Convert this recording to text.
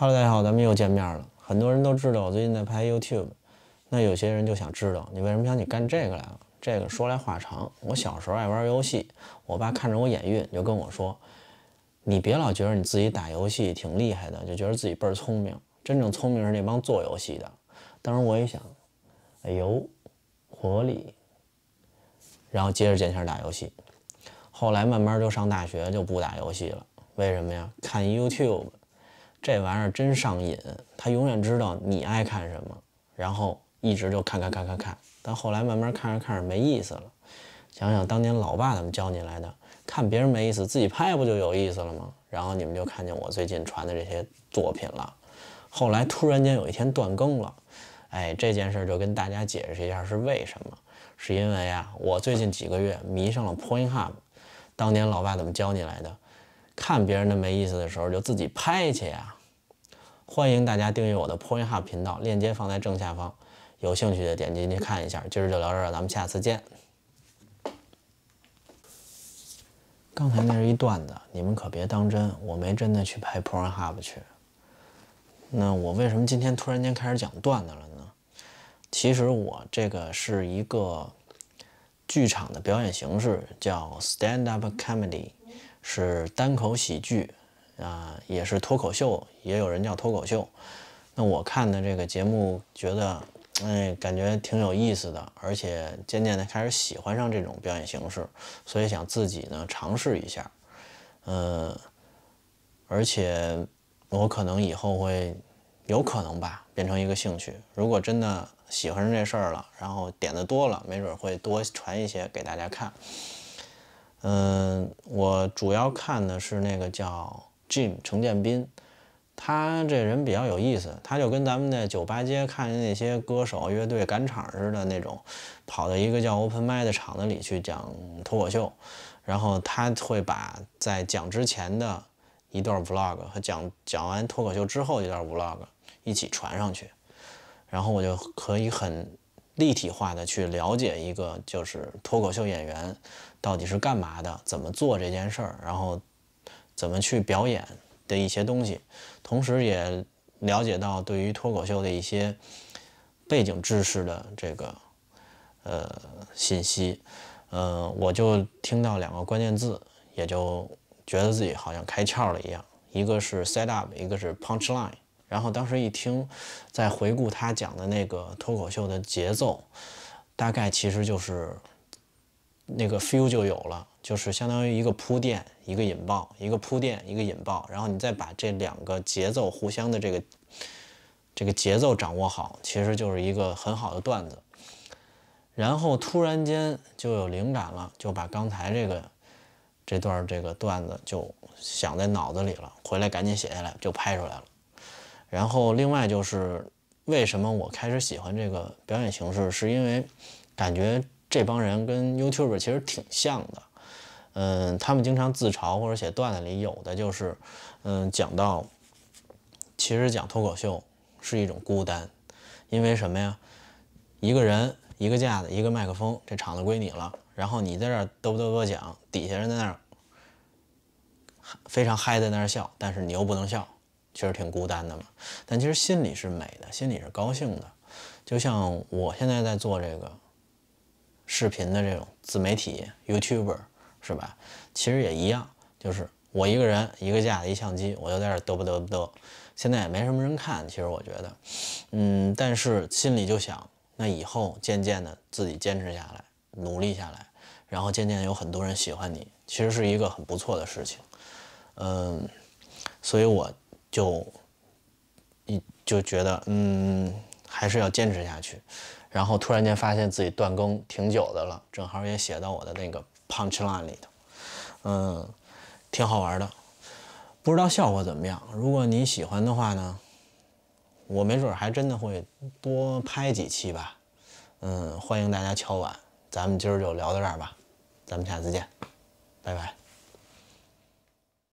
Hello，大家好，咱们又见面了。很多人都知道我最近在拍 YouTube，那有些人就想知道你为什么想起干这个来了。这个说来话长。我小时候爱玩游戏，我爸看着我眼晕，就跟我说：“你别老觉得你自己打游戏挺厉害的，就觉得自己倍儿聪明。真正聪明是那帮做游戏的。”当时我也想，哎呦，活力，然后接着捡钱打游戏。后来慢慢就上大学，就不打游戏了。为什么呀？看 YouTube。这玩意儿真上瘾，他永远知道你爱看什么，然后一直就看看看看看。但后来慢慢看着看着没意思了，想想当年老爸怎么教你来的，看别人没意思，自己拍不就有意思了吗？然后你们就看见我最近传的这些作品了。后来突然间有一天断更了，哎，这件事儿就跟大家解释一下是为什么，是因为啊，我最近几个月迷上了 Point Hub，当年老爸怎么教你来的？看别人的没意思的时候，就自己拍去呀！欢迎大家订阅我的 p o i n t h o i n t 频道，链接放在正下方。有兴趣的点进去看一下。今儿就聊这，咱们下次见。刚才那是一段子，你们可别当真。我没真的去拍 p o i n r h o i n 去。那我为什么今天突然间开始讲段子了呢？其实我这个是一个剧场的表演形式，叫 Stand Up Comedy。是单口喜剧，啊，也是脱口秀，也有人叫脱口秀。那我看的这个节目，觉得，哎，感觉挺有意思的，而且渐渐的开始喜欢上这种表演形式，所以想自己呢尝试一下，嗯，而且我可能以后会，有可能吧，变成一个兴趣。如果真的喜欢上这事儿了，然后点的多了，没准会多传一些给大家看，嗯。主要看的是那个叫 Jim 程建斌，他这人比较有意思，他就跟咱们在酒吧街看见那些歌手乐队赶场似的那种，跑到一个叫 Open m my 的场子里去讲脱口秀，然后他会把在讲之前的一段 Vlog 和讲讲完脱口秀之后一段 Vlog 一起传上去，然后我就可以很。立体化的去了解一个，就是脱口秀演员到底是干嘛的，怎么做这件事儿，然后怎么去表演的一些东西，同时也了解到对于脱口秀的一些背景知识的这个呃信息，嗯，我就听到两个关键字，也就觉得自己好像开窍了一样，一个是 set up，一个是 punch line。然后当时一听，在回顾他讲的那个脱口秀的节奏，大概其实就是那个 feel 就有了，就是相当于一个铺垫，一个引爆，一个铺垫，一个引爆。然后你再把这两个节奏互相的这个这个节奏掌握好，其实就是一个很好的段子。然后突然间就有灵感了，就把刚才这个这段这个段子就想在脑子里了，回来赶紧写下来，就拍出来了。然后另外就是，为什么我开始喜欢这个表演形式，是因为感觉这帮人跟 YouTuber 其实挺像的。嗯，他们经常自嘲或者写段子里有的就是，嗯，讲到其实讲脱口秀是一种孤单，因为什么呀？一个人一个架子一个麦克风，这场子归你了，然后你在这嘚啵嘚啵讲，底下人在那儿非常嗨在那儿笑，但是你又不能笑。其实挺孤单的嘛，但其实心里是美的，心里是高兴的。就像我现在在做这个视频的这种自媒体 YouTuber 是吧？其实也一样，就是我一个人一个架子一相机，我就在这嘚啵嘚啵嘚。现在也没什么人看，其实我觉得，嗯，但是心里就想，那以后渐渐的自己坚持下来，努力下来，然后渐渐有很多人喜欢你，其实是一个很不错的事情，嗯，所以我。就一就觉得，嗯，还是要坚持下去。然后突然间发现自己断更挺久的了，正好也写到我的那个 Punchline 里头，嗯，挺好玩的，不知道效果怎么样。如果你喜欢的话呢，我没准还真的会多拍几期吧。嗯，欢迎大家敲碗，咱们今儿就聊到这儿吧，咱们下次见，拜拜。